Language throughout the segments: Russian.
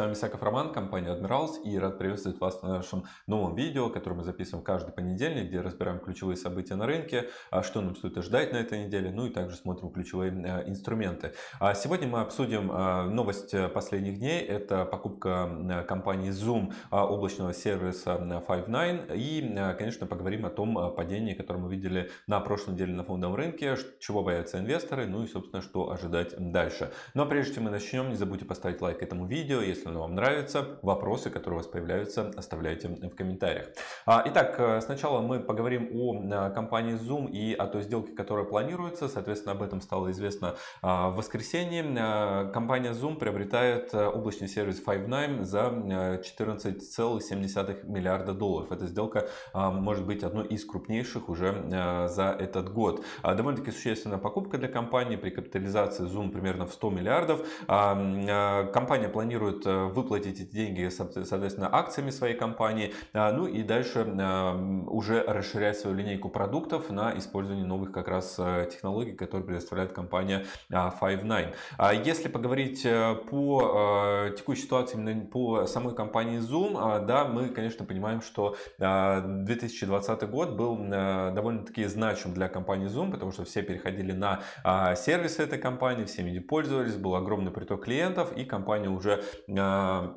вами Саков Роман, компания Адмиралс, и рад приветствовать вас на нашем новом видео, которое мы записываем каждый понедельник, где разбираем ключевые события на рынке, а, что нам стоит ожидать на этой неделе, ну и также смотрим ключевые э, инструменты. А сегодня мы обсудим э, новость э, последних дней, это покупка компании Zoom а, облачного сервиса Five9, и, конечно, поговорим о том падении, которое мы видели на прошлой неделе на фондовом рынке, чего боятся инвесторы, ну и, собственно, что ожидать дальше. Но прежде чем мы начнем, не забудьте поставить лайк этому видео, если действительно вам нравится. Вопросы, которые у вас появляются, оставляйте в комментариях. А, итак, э, сначала мы поговорим о э, компании Zoom и о той сделке, которая планируется. Соответственно, об этом стало известно а, в воскресенье. Э, компания Zoom приобретает облачный сервис Five9 за 14,7 миллиарда долларов. Эта сделка а, может быть одной из крупнейших уже за этот год. Довольно-таки существенная покупка для компании при капитализации Zoom примерно в 100 миллиардов. Компания планирует выплатить эти деньги, соответственно, акциями своей компании, а, ну и дальше а, уже расширять свою линейку продуктов на использование новых как раз э, технологий, которые предоставляет компания а, Five9. Если поговорить э, по текущей ситуации, именно по самой компании Zoom, да, мы, конечно, понимаем, что 2020 год был э, довольно-таки значим для компании Zoom, потому что все переходили на сервисы этой компании, всеми пользовались, был огромный приток клиентов, и компания уже uh,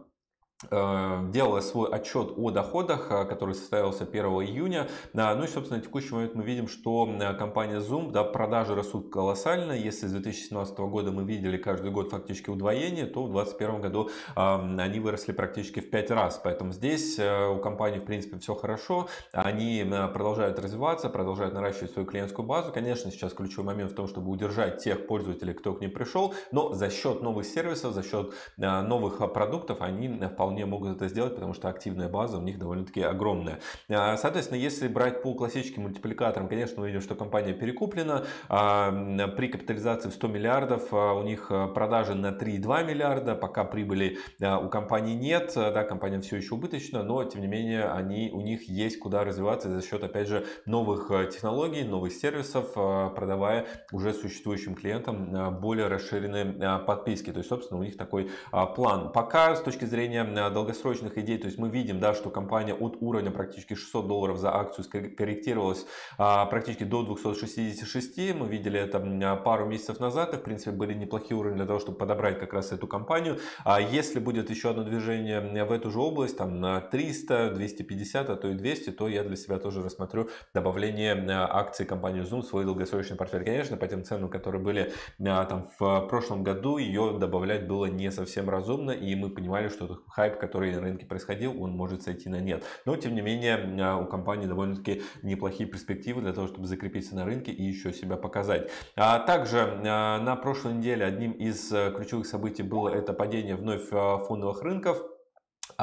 Э, делала свой отчет о доходах, э, который состоялся 1 июня. Э, ну и, собственно, на текущий момент мы видим, что компания Zoom, да, продажи растут колоссально. Если с 2017 года мы видели каждый год фактически удвоение, то в 2021 году эм, они выросли практически в 5 раз. Поэтому здесь у компании, в принципе, все хорошо. Они продолжают развиваться, продолжают наращивать свою клиентскую базу. Конечно, сейчас ключевой момент в том, чтобы удержать тех пользователей, кто к ним пришел, но за счет новых сервисов, за счет новых продуктов они вполне вполне могут это сделать, потому что активная база у них довольно-таки огромная. А, соответственно, если брать по классическим мультипликаторам, конечно, мы видим, что компания перекуплена. А, при капитализации в 100 миллиардов а, у них продажи на 3,2 миллиарда, пока прибыли у компании нет, да, компания все еще убыточна, но тем не менее они, у них есть куда развиваться за счет, опять же, новых технологий, новых сервисов, продавая уже существующим клиентам более расширенные подписки. То есть, собственно, у них такой план. Пока с точки зрения долгосрочных идей, то есть мы видим, да, что компания от уровня практически 600 долларов за акцию скорректировалась а, практически до 266, мы видели это пару месяцев назад, и, в принципе, были неплохие уровни для того, чтобы подобрать как раз эту компанию. А если будет еще одно движение в эту же область, там на 300, 250, а то и 200, то я для себя тоже рассмотрю добавление акций компании Zoom в свой долгосрочный портфель. Конечно, по тем ценам, которые были а, там в прошлом году, ее добавлять было не совсем разумно, и мы понимали, что это хайп хайп, который на рынке происходил, он может сойти на нет. Но, тем не менее, а, у компании довольно-таки неплохие перспективы для того, чтобы закрепиться на рынке и еще себя показать. А также а, на прошлой неделе одним из э, ключевых событий было это падение вновь а, фондовых рынков.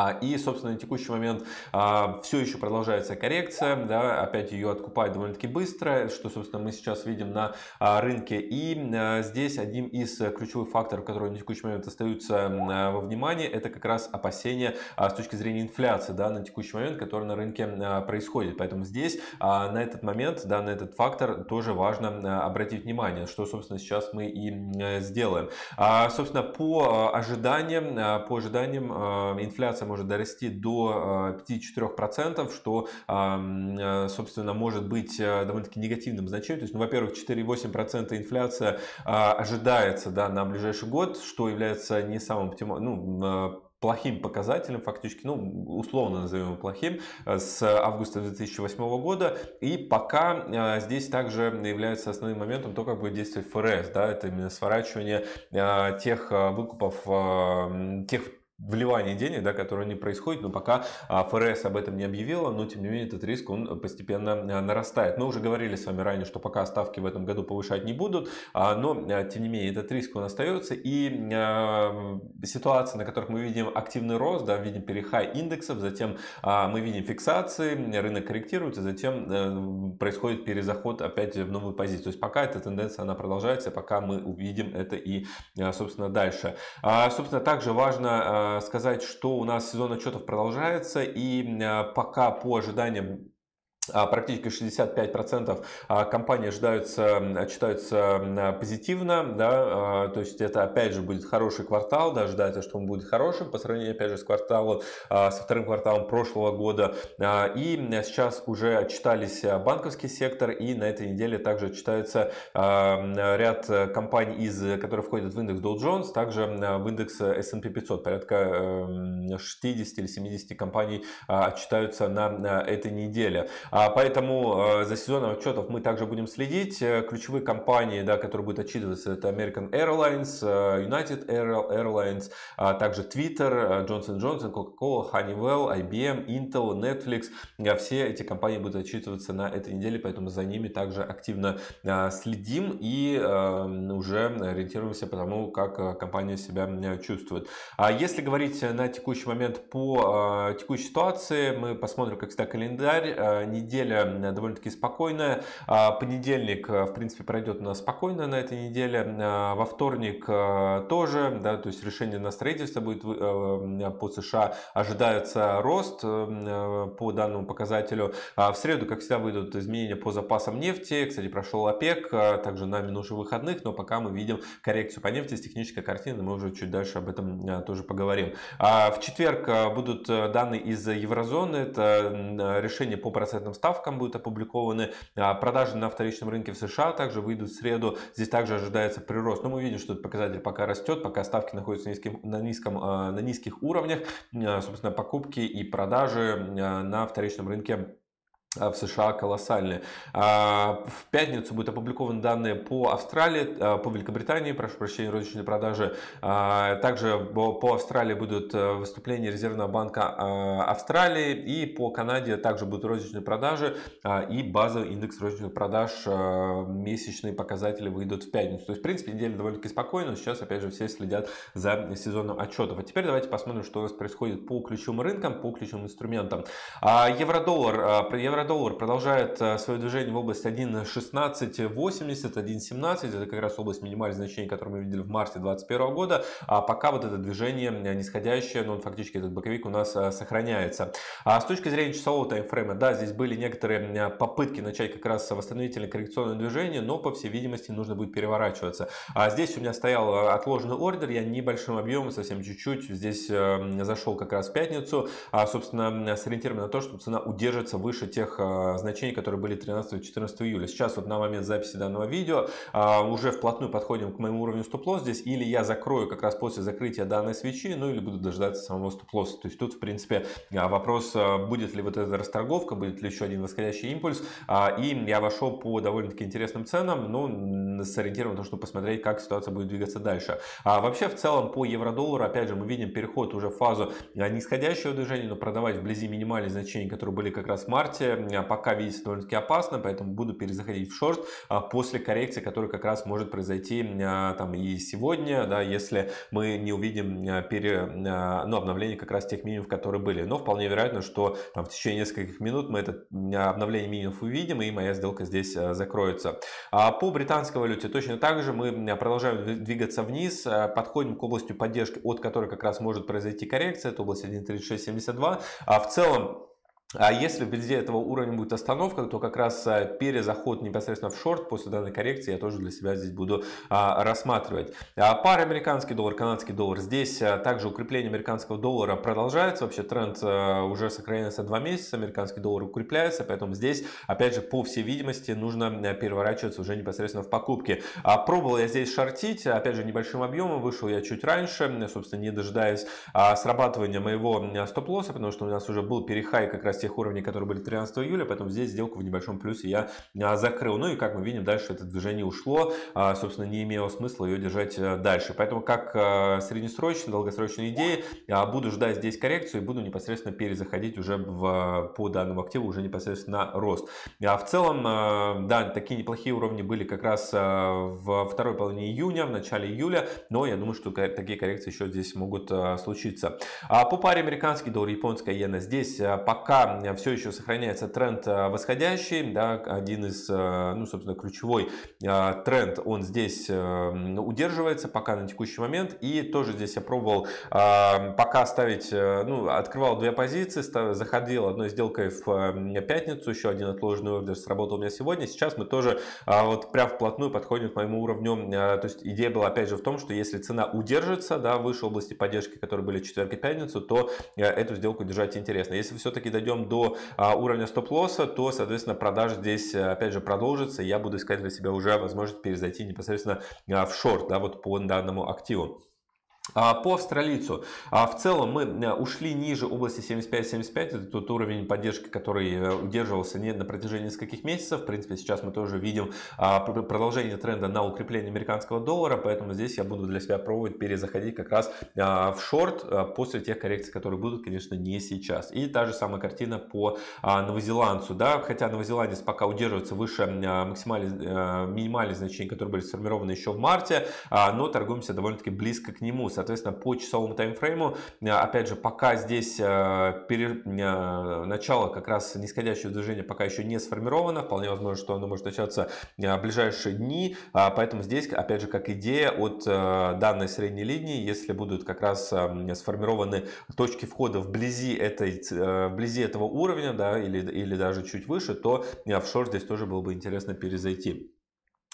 А, и, собственно, на текущий момент а, все еще продолжается коррекция, да, опять ее откупают довольно-таки быстро, что, собственно, мы сейчас видим на а, рынке. И здесь один из ключевых факторов, которые на текущий момент остаются во внимании, это как раз опасения с точки зрения инфляции да, на текущий момент, которая на рынке происходит. Поэтому здесь на этот момент, да, на этот фактор тоже важно обратить внимание, что, собственно, сейчас мы и сделаем. Собственно, по ожиданиям, по ожиданиям инфляция может дорасти до 5-4%, а, что, э, собственно, может быть э, довольно-таки негативным значением. То есть, ну, во-первых, 4,8% инфляция а, ожидается да, на ближайший год, что является не самым оптимальным, ну, э, плохим показателем, фактически, ну, условно назовем его плохим, с августа 2008 года. И пока здесь также является основным моментом то, как будет действовать ФРС. Да, это именно сворачивание тех выкупов, тех вливание денег, да, которое не происходит, но пока а, ФРС об этом не объявила, но тем не менее этот риск он постепенно а, нарастает. Мы уже говорили с вами ранее, что пока ставки в этом году повышать не будут, а, но тем не менее этот риск он остается и ситуации, на которых мы видим активный рост, да, видим перехай индексов, затем мы видим фиксации, рынок корректируется, затем э, происходит перезаход опять в новую позицию. То есть пока эта тенденция она продолжается, пока мы увидим это и собственно дальше. Собственно также важно сказать, что у нас сезон отчетов продолжается, и а, пока по ожиданиям а, практически 65% а, компаний ожидаются, читаются позитивно, да, а, то есть это опять же будет хороший квартал, да, ожидается, что он будет хорошим по сравнению опять же с кварталом, со вторым кварталом прошлого года. И сейчас уже отчитались банковский сектор и на этой неделе также отчитаются ряд компаний, из которые входят в индекс Dow Jones, также в индекс э, S&P 500, порядка 60 э, или 70 компаний отчитаются на этой неделе. А, поэтому э, за сезоном отчетов мы также будем следить. Э, ключевые компании, да, которые будут отчитываться, это American Airlines, э, United Airlines, а также Twitter, Johnson Johnson, Coca-Cola, Honeywell, IBM, Intel, Netflix. Все эти компании будут отчитываться на этой неделе, поэтому за ними также активно следим и уже ориентируемся по тому, как компания себя чувствует. А Если говорить на текущий момент по текущей ситуации, мы посмотрим, как всегда, календарь недели неделя э, довольно-таки спокойная. А, понедельник, э, в принципе, пройдет у нас спокойно на этой неделе. Э, во вторник тоже, да, то есть решение на строительство будет по США. Ожидается рост по данному показателю. А в среду, как всегда, выйдут изменения по запасам нефти. Кстати, прошел ОПЕК, также нами уже выходных, но пока мы видим коррекцию по нефти с технической картины. Мы уже чуть дальше об этом тоже поговорим. А в четверг будут данные из еврозоны. Это решение по процентным ставкам будут опубликованы. А, продажи на вторичном рынке в США также выйдут в среду. Здесь также ожидается прирост. Но мы видим, что этот показатель пока растет, пока ставки находятся на, низким, на, низком, а, на низких уровнях. А, собственно, покупки и продажи на вторичном рынке а, в США колоссальные. А, в пятницу будут опубликованы данные по Австралии, а, по Великобритании, прошу прощения, розничные продажи. Также по Австралии будут э, выступления Резервного банка Австралии и по Канаде также будут розничные продажи и базовый индекс розничных продаж месячные показатели выйдут в пятницу. То есть, в принципе, неделя довольно-таки спокойная, сейчас, опять же, все следят за сезоном отчетов. А теперь давайте посмотрим, что у нас происходит по ключевым рынкам, по ключевым инструментам. Евро-доллар, евро евро-доллар продолжает э, свое движение в область 1.1680, 1.17. Это как раз область минимальных значений, которые мы видели в марте 2021 года. А пока вот это движение э, нисходящее, но ну, фактически этот боковик у нас э, сохраняется. А с точки зрения часового таймфрейма, да, здесь были некоторые попытки начать как раз восстановительное коррекционное движение, но по всей видимости нужно будет переворачиваться. А здесь у меня стоял отложенный ордер, я небольшим объемом, совсем чуть-чуть, здесь зашел как раз в пятницу, а, собственно, сориентирован на то, что цена удержится выше тех тех э, значений, которые были 13-14 июля. Сейчас вот на момент записи данного видео э, уже вплотную подходим к моему уровню стоп-лосс здесь, или я закрою как раз после закрытия данной свечи, ну или буду дождаться самого стоп-лосса. То есть тут, в принципе, э, вопрос, будет ли вот эта расторговка, будет ли еще один восходящий импульс. И я вошел по довольно-таки интересным ценам, но ну, сориентирован на то, чтобы посмотреть, как ситуация будет двигаться дальше. А вообще, в целом, по евро-доллару, опять же, мы видим переход уже в фазу нисходящего движения, но продавать вблизи минимальных значений, которые были как раз в марте, пока видится довольно-таки опасно, поэтому буду перезаходить в шорт а, после коррекции, которая как раз может произойти а, там и сегодня, да, если мы не увидим а, пере, ну, обновление как раз тех минимумов, которые были. Но вполне вероятно, что там, в течение нескольких минут мы это обновление минимумов увидим, и моя сделка здесь закроется. По британской валюте точно так же мы продолжаем двигаться вниз, подходим к области поддержки, от которой как раз может произойти коррекция, это область 1.3672. А в целом а если вблизи этого уровня будет остановка, то как раз э, перезаход непосредственно в шорт после данной коррекции я тоже для себя здесь буду а, рассматривать. А пара американский доллар, канадский доллар. Здесь э, также укрепление американского доллара продолжается. Вообще тренд э, уже сохраняется 2 месяца, американский доллар укрепляется, поэтому здесь, опять же, по всей видимости, нужно переворачиваться уже непосредственно в покупке. А пробовал я здесь шортить, опять же, небольшим объемом, вышел я чуть раньше, собственно, не дожидаясь а, срабатывания моего стоп-лосса, потому что у нас уже был перехай как раз тех уровней, которые были 13 июля, поэтому здесь сделку в небольшом плюсе я а, закрыл. Ну и как мы видим, дальше это движение ушло, а, собственно, не имело смысла ее держать э, дальше. Поэтому как э, среднесрочные, долгосрочные идеи а, буду ждать здесь коррекцию и буду непосредственно перезаходить уже в, по данному активу, уже непосредственно на рост. А в целом, э, да, такие неплохие уровни были как раз в второй половине июня, в начале июля, но я думаю, что такие коррекции еще здесь могут случиться. По паре американский доллар, японская иена здесь пока все еще сохраняется тренд э, восходящий, да, один из, э, ну, собственно, ключевой э, тренд, он здесь удерживается пока на текущий момент, и тоже здесь я пробовал пока ставить, ну, открывал две позиции, заходил одной сделкой в пятницу, еще один отложенный ордер сработал у меня сегодня, сейчас мы тоже вот прям вплотную подходим к моему уровню, то есть идея была опять же в том, что если цена удержится, да, выше области поддержки, которые были четверг и пятницу, то эту сделку держать интересно. Если все-таки дойдем дойдем до а, уровня стоп-лосса, то, соответственно, продаж здесь, э, опять же, продолжится, я буду искать для себя уже возможность перезайти непосредственно а, в шорт, да, вот по данному активу. А, по австралийцу. А, в целом мы э, ушли ниже области 75-75, это тот уровень поддержки, который э, удерживался не на протяжении нескольких месяцев. В принципе, сейчас мы тоже видим а, продолжение тренда на укрепление американского доллара, поэтому здесь я буду для себя пробовать перезаходить как раз в шорт э, после тех коррекций, которые будут, конечно, не сейчас. И та же самая картина по новозеландцу. Да? Хотя новозеландец пока удерживается выше максимальных, минимальных значений, которые были сформированы еще в марте, но торгуемся довольно-таки близко к нему. Соответственно, по часовому таймфрейму, э, опять же, пока здесь э, пере... Э, начало как раз нисходящего движения пока еще не сформировано, вполне возможно, что оно может начаться в ближайшие дни, а, поэтому здесь, опять же, как идея от данной средней линии, если будут как раз сформированы точки входа вблизи, этой, вблизи этого уровня, да, или, или даже чуть выше, то в шорт здесь тоже было бы интересно перезайти.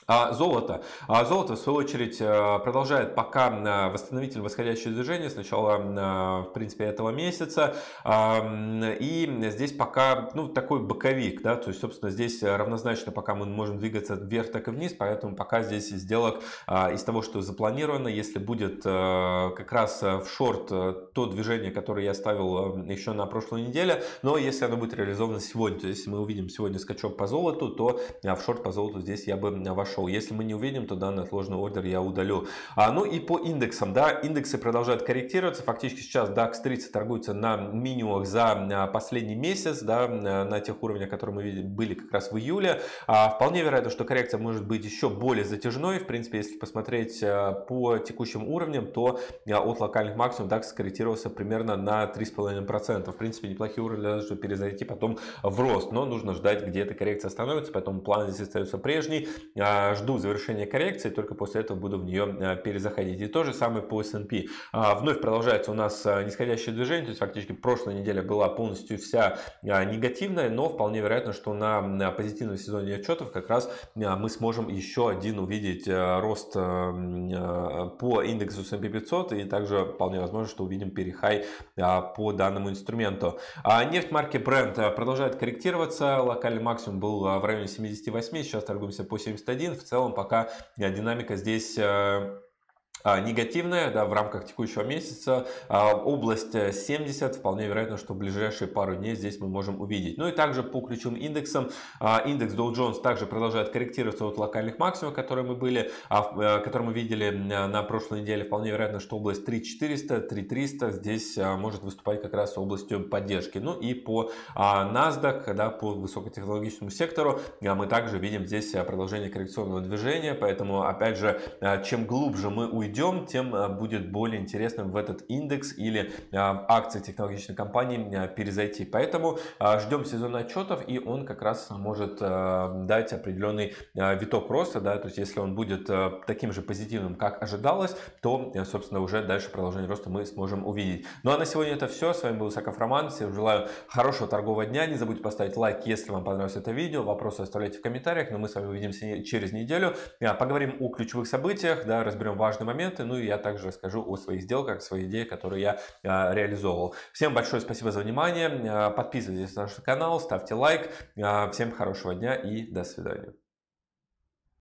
А золото. А золото, в свою очередь, э, продолжает пока э, восстановитель восходящее движение с начала, э, в принципе, этого месяца. И здесь пока, ну, такой боковик, да, то есть, собственно, здесь равнозначно пока мы можем двигаться вверх, так и вниз, поэтому пока здесь сделок из того, что запланировано, если будет как раз в шорт то движение, которое я ставил еще на прошлой неделе, но если оно будет реализовано сегодня, то есть, если мы увидим сегодня скачок по золоту, то в шорт по золоту здесь я бы ваш пошел. Если мы не увидим, то данный отложенный ордер я удалю. А, ну и по индексам, да, индексы продолжают корректироваться. Фактически сейчас DAX 30 торгуется на минимумах за а, последний месяц, да, на тех уровнях, которые мы видели, были как раз в июле. А, вполне вероятно, что коррекция может быть еще более затяжной. В принципе, если посмотреть а, по текущим уровням, то а, от локальных максимумов DAX скорректировался примерно на 3,5%. В принципе, неплохие уровни для того, чтобы перезайти потом в рост, но нужно ждать, где эта коррекция становится, поэтому план здесь остается прежний. А, жду завершения коррекции, только после этого буду в нее а, перезаходить. И то же самое по S&P. А, вновь продолжается у нас нисходящее движение, то есть фактически прошлая неделя была полностью вся негативная, но вполне вероятно, что на позитивном сезоне отчетов как раз мы сможем еще один увидеть рост по индексу S&P 500 и также вполне возможно, что увидим перехай по данному инструменту. Нефть марки Brent продолжает корректироваться, локальный максимум был в районе 78, сейчас торгуемся по 71, в целом пока э, динамика здесь э, а, негативная да, в рамках текущего месяца. А, область 70, э, вполне вероятно, что в ближайшие пару дней здесь мы можем увидеть. Ну и также по ключевым индексам, а, индекс Dow Jones также продолжает корректироваться от локальных максимумов, которые мы были, э, которые мы видели э, на прошлой неделе. Вполне вероятно, что область 3400, 3300 здесь может выступать как раз областью поддержки. Ну и по NASDAQ, да, по высокотехнологичному сектору мы также видим здесь продолжение коррекционного движения, поэтому опять же, чем глубже мы уйдем уйдем, тем э, будет более интересным в этот индекс или в э, акции технологичной компании э, перезайти. Поэтому ждем сезон отчетов, и он как раз может дать определенный виток роста, да, то есть если он будет таким же позитивным, как ожидалось, то, собственно, уже дальше продолжение роста мы сможем увидеть. Ну а на сегодня это все. С вами был Исаков Роман. Всем желаю хорошего торгового дня. Не забудьте поставить лайк, если вам понравилось это видео. Вопросы оставляйте в комментариях, но мы с вами увидимся через неделю. Поговорим о ключевых событиях, да, разберем важный момент моменты. Ну и я также расскажу о своих сделках, своей идее, которую я а, реализовывал. Всем большое спасибо за внимание. А, подписывайтесь на наш канал, ставьте лайк. А, всем хорошего дня и до свидания.